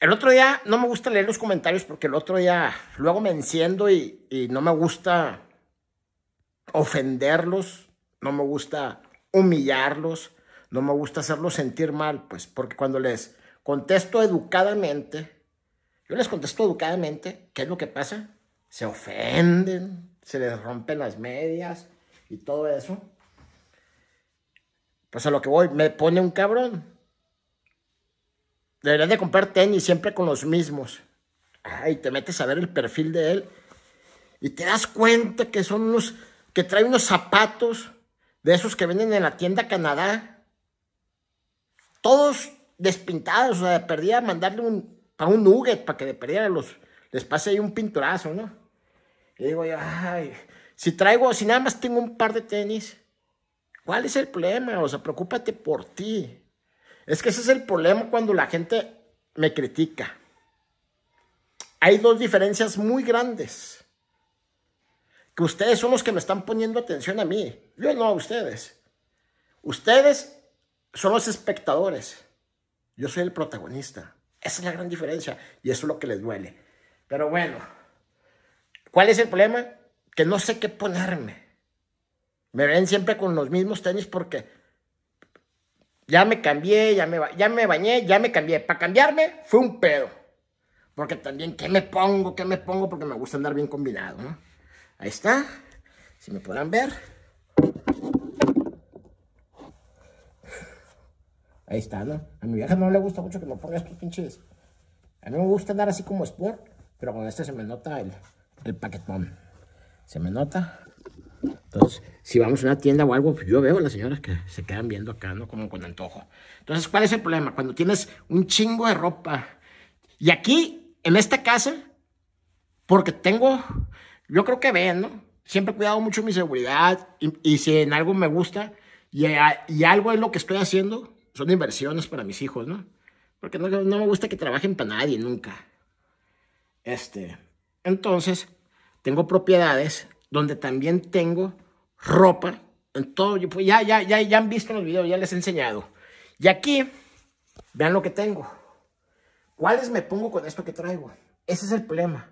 El otro día no me gusta leer los comentarios porque el otro día luego me enciendo y, no me gusta ofenderlos, no me gusta humillarlos, no me gusta hacerlos sentir mal, pues porque cuando les contesto educadamente, yo les contesto educadamente, ¿qué es lo que pasa? Se ofenden, se les rompen las medias y todo eso. Pues a lo que voy, me pone un cabrón. Deberías de comprar tenis siempre con los mismos. Ay, te metes a ver el perfil de él y te das cuenta que son unos, que trae unos zapatos de esos que venden en la tienda Canadá. Todos despintados, o sea, perdía mandarle un, para un nugget, para que de los, les pase ahí un pinturazo, ¿no? Y digo yo, ay, si traigo, si nada más tengo un par de tenis, ¿cuál es el problema? O sea, preocúpate por ti. Es que ese es el problema cuando la gente me critica. Hay dos diferencias muy grandes. Que ustedes son los que me están poniendo atención a mí. Yo no a ustedes. Ustedes son los espectadores. Yo soy el protagonista. Esa es la gran diferencia. Y eso es lo que les duele. Pero bueno, ¿cuál es el problema? Que no sé qué ponerme. Me ven siempre con los mismos tenis porque ya me cambié, ya me, ya me bañé, ya me cambié. Para cambiarme fue un pedo. Porque también, ¿qué me pongo? ¿Qué me pongo? Porque me gusta andar bien combinado, ¿no? Ahí está. Si me podrán ver. Ahí está, ¿no? A mi vieja no le gusta mucho que me ponga estos pinches. A mí me gusta andar así como sport, pero con este se me nota el, el paquetón. Se me nota. Entonces, si vamos a una tienda o algo, pues, yo veo a las señoras que se quedan viendo acá, ¿no? Como con antojo. Entonces, ¿cuál es el problema? Cuando tienes un chingo de ropa. Y aquí, en esta casa, porque tengo, yo creo que ven, ¿no? Siempre he cuidado mucho mi seguridad y, si en algo me gusta y, algo es lo que estoy haciendo, son inversiones para mis hijos, ¿no? Porque no, me gusta que trabajen para nadie nunca. Este, entonces, tengo propiedades donde también tengo ropa, en todo. Pues, ya, ya, ya, ya han visto los videos, ya les he enseñado. Y aquí, vean lo que tengo. ¿Cuáles me pongo con esto que traigo? Ese es el problema.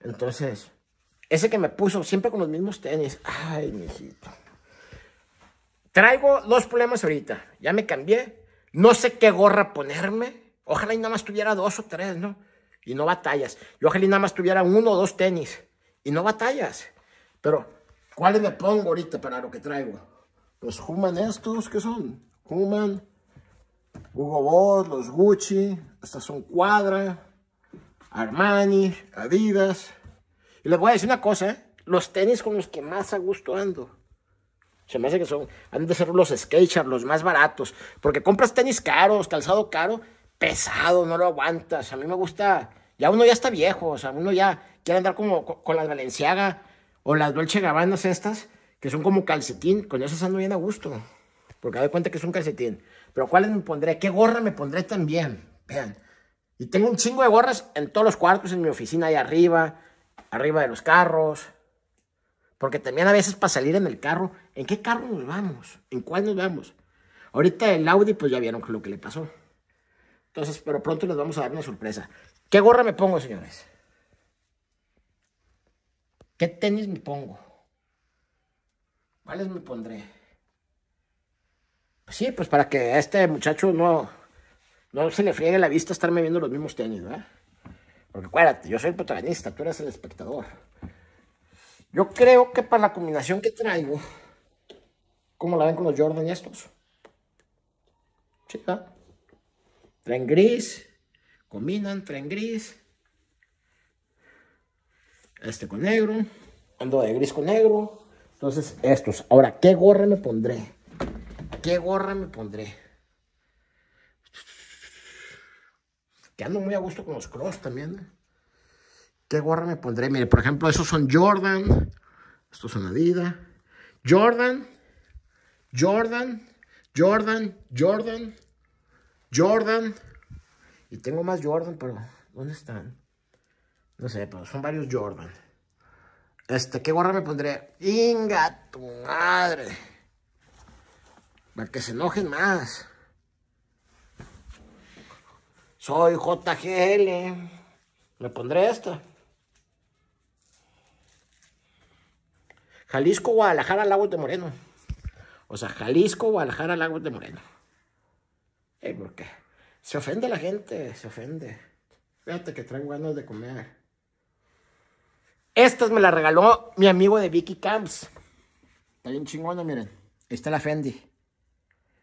Entonces, ese que me puso siempre con los mismos tenis. Ay, mijito. Traigo dos problemas ahorita. Ya me cambié. No sé qué gorra ponerme. Ojalá y nada más tuviera dos o tres, ¿no? Y no batallas. Y ojalá y nada más tuviera uno o dos tenis. Y no batallas. Pero ¿Cuáles me pongo ahorita para lo que traigo? Los Human estos, ¿qué son? Human, Hugo Boss, los Gucci, estas son Cuadra, Armani, Adidas. Y les voy a decir una cosa, ¿eh? los tenis con los que más a gusto ando. Se me hace que son, han de ser los skaters, los más baratos. Porque compras tenis caros, calzado caro, pesado, no lo aguantas. A mí me gusta, ya uno ya está viejo, o sea, uno ya quiere andar como con las Valenciaga o las Dolce Gabanas estas, que son como calcetín, con esas ando bien a gusto. Porque doy cuenta que es un calcetín. Pero ¿cuáles me pondré? ¿Qué gorra me pondré también? Vean. Y tengo un chingo de gorras en todos los cuartos, en mi oficina ahí arriba, arriba de los carros. Porque también a veces para salir en el carro, ¿en qué carro nos vamos? ¿En cuál nos vamos? Ahorita el Audi, pues ya vieron lo que le pasó. Entonces, pero pronto les vamos a dar una sorpresa. ¿Qué gorra me pongo, señores? ¿Qué tenis me pongo? ¿Cuáles me pondré? Pues sí, pues para que a este muchacho no, no se le friegue la vista estarme viendo los mismos tenis, ¿verdad? Porque acuérdate, yo soy el protagonista, tú eres el espectador. Yo creo que para la combinación que traigo, ¿cómo la ven con los Jordan estos? Chica. ¿verdad? Tren gris, combinan, tren gris, este con negro. Ando de gris con negro. Entonces, estos. Ahora, ¿qué gorra me pondré? ¿Qué gorra me pondré? Que ando muy a gusto con los cross también. ¿eh? ¿Qué gorra me pondré? Mire, por ejemplo, esos son Jordan. Estos son Adidas. Jordan. Jordan. Jordan. Jordan. Jordan. Y tengo más Jordan, pero ¿dónde están? No sé, pero son varios Jordan. Este, ¿qué gorra me pondré? ¡Inga tu madre! Para que se enojen más. Soy JGL. Me pondré esto Jalisco, Guadalajara, Lagos de Moreno. O sea, Jalisco, Guadalajara, Lagos de Moreno. Hey, ¿Por qué? Se ofende la gente, se ofende. Fíjate que traigo ganas de comer. Estas me las regaló mi amigo de Vicky Camps. Está bien chingona, miren. Ahí está la Fendi.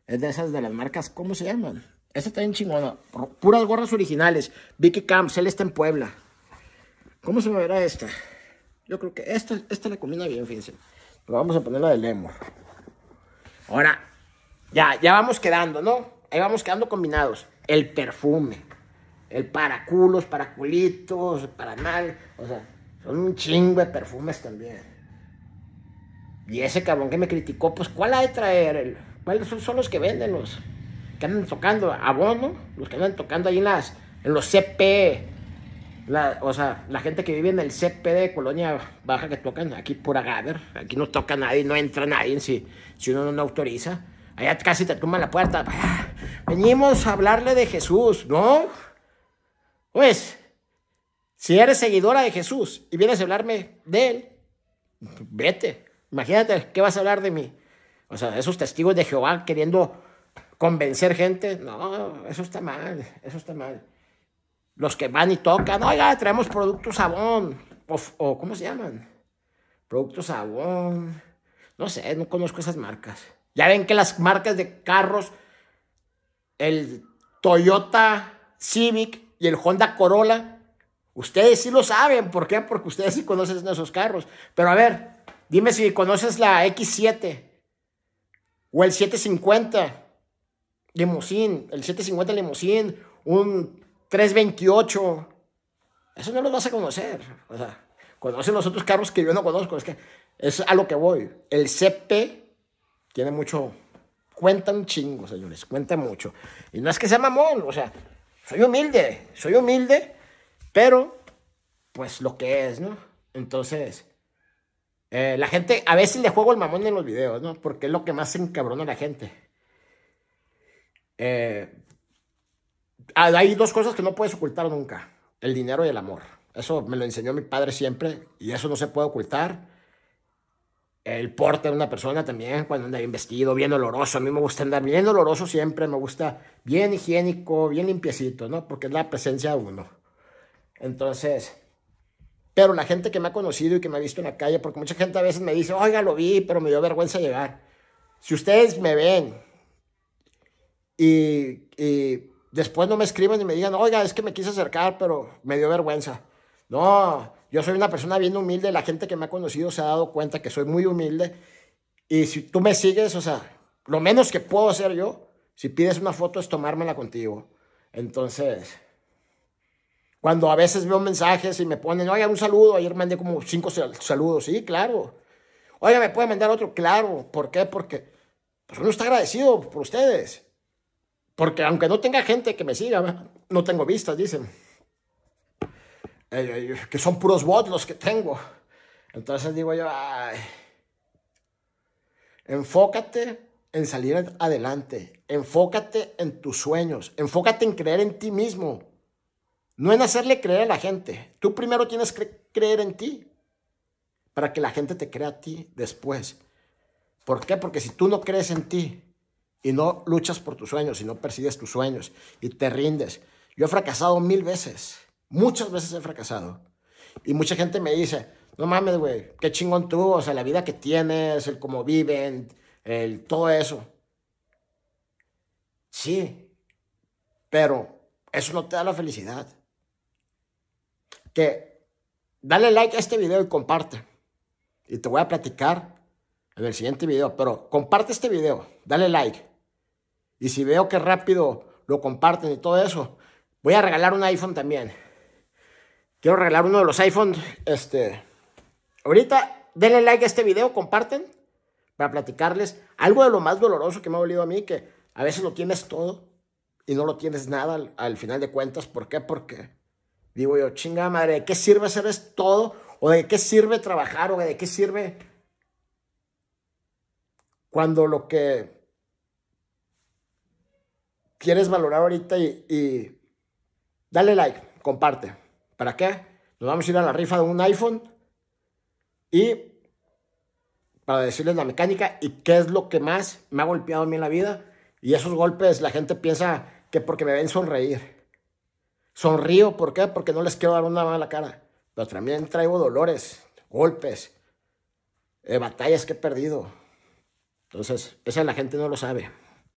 Es de esas de las marcas, ¿cómo se llaman? Esta está bien chingona. Puras gorras originales. Vicky Camps, él está en Puebla. ¿Cómo se me verá esta? Yo creo que esta, esta combina bien, fíjense. Pero vamos a ponerla de Lemo. Ahora, ya, ya vamos quedando, ¿no? Ahí vamos quedando combinados. El perfume. El para culos, para culitos, para mal. O sea, son un chingo de perfumes también. Y ese cabrón que me criticó, pues, ¿cuál ha de traer? ¿Cuáles son, los que venden los que andan tocando? Abono, los que andan tocando ahí en, las, en los CP. o sea, la gente que vive en el CP de Colonia Baja que tocan aquí por Agaver, aquí no toca nadie, no entra nadie si, si uno no autoriza. Allá casi te tumba la puerta. Venimos a hablarle de Jesús, ¿no? Pues, si eres seguidora de Jesús y vienes a hablarme de Él, vete. Imagínate qué vas a hablar de mí. O sea, esos testigos de Jehová queriendo convencer gente, no, eso está mal, eso está mal. Los que van y tocan, oiga, traemos productos sabón, o, ¿cómo se llaman? Productos sabón, no sé, no conozco esas marcas. Ya ven que las marcas de carros, el Toyota Civic y el Honda Corolla, Ustedes sí lo saben, ¿por qué? Porque ustedes sí conocen esos carros. Pero a ver, dime si conoces la X7 o el 750 limousine, el 750 limousine, un 328. Eso no lo vas a conocer. O sea, conocen los otros carros que yo no conozco. Es que es a lo que voy. El CP tiene mucho. Cuenta un chingo, señores. Cuenta mucho. Y no es que sea mamón. O sea, soy humilde. Soy humilde. Pero, pues lo que es, ¿no? Entonces, eh, la gente, a veces le juego el mamón en los videos, ¿no? Porque es lo que más encabrona a la gente. Eh, ah, hay dos cosas que no puedes ocultar nunca. El dinero y el amor. Eso me lo enseñó mi padre siempre y eso no se puede ocultar. El porte de una persona también, cuando anda bien vestido, bien oloroso. A mí me gusta andar bien oloroso siempre, me gusta bien higiénico, bien limpiecito, ¿no? Porque es la presencia de uno. Entonces, pero la gente que me ha conocido y que me ha visto en la calle, porque mucha gente a veces me dice, oiga, lo vi, pero me dio vergüenza llegar. Si ustedes me ven y, y después no me escriben y me digan, oiga, es que me quise acercar, pero me dio vergüenza. No, yo soy una persona bien humilde, la gente que me ha conocido se ha dado cuenta que soy muy humilde. Y si tú me sigues, o sea, lo menos que puedo hacer yo, si pides una foto, es tomármela contigo. Entonces, cuando a veces veo mensajes y me ponen, oye, un saludo, ayer mandé como cinco saludos, sí, claro. Oye, ¿me puede mandar otro? Claro. ¿Por qué? Porque pues uno está agradecido por ustedes. Porque aunque no tenga gente que me siga, no tengo vistas, dicen. que son puros bots los que tengo. Entonces digo yo, enfócate en salir adelante, enfócate en tus sueños, enfócate en creer en ti mismo, no en hacerle creer a la gente. Tú primero tienes que creer en ti para que la gente te crea a ti después. ¿Por qué? Porque si tú no crees en ti y no luchas por tus sueños y no persigues tus sueños y te rindes. Yo he fracasado mil veces. Muchas veces he fracasado. Y mucha gente me dice, no mames, güey, qué chingón tú, o sea, la vida que tienes, el cómo viven, el todo eso. Sí, pero eso no te da la felicidad que dale like a este video y comparte. Y te voy a platicar en el siguiente video, pero comparte este video, dale like. Y si veo que rápido lo comparten y todo eso, voy a regalar un iPhone también. Quiero regalar uno de los iPhones, este, ahorita denle like a este video, comparten para platicarles algo de lo más doloroso que me ha dolido a mí, que a veces lo tienes todo y no lo tienes nada al, al final de cuentas. ¿Por qué? Porque Digo yo, chinga madre, ¿de qué sirve hacer esto todo? ¿O de qué sirve trabajar? ¿O de qué sirve? Cuando lo que quieres valorar ahorita y, y dale like, comparte. ¿Para qué? Nos vamos a ir a la rifa de un iPhone y para decirles la mecánica y qué es lo que más me ha golpeado a mí en la vida. Y esos golpes la gente piensa que porque me ven sonreír. Sonrío, ¿por qué? Porque no les quiero dar una mala cara. Pero también traigo dolores, golpes, eh, batallas que he perdido. Entonces, esa la gente no lo sabe.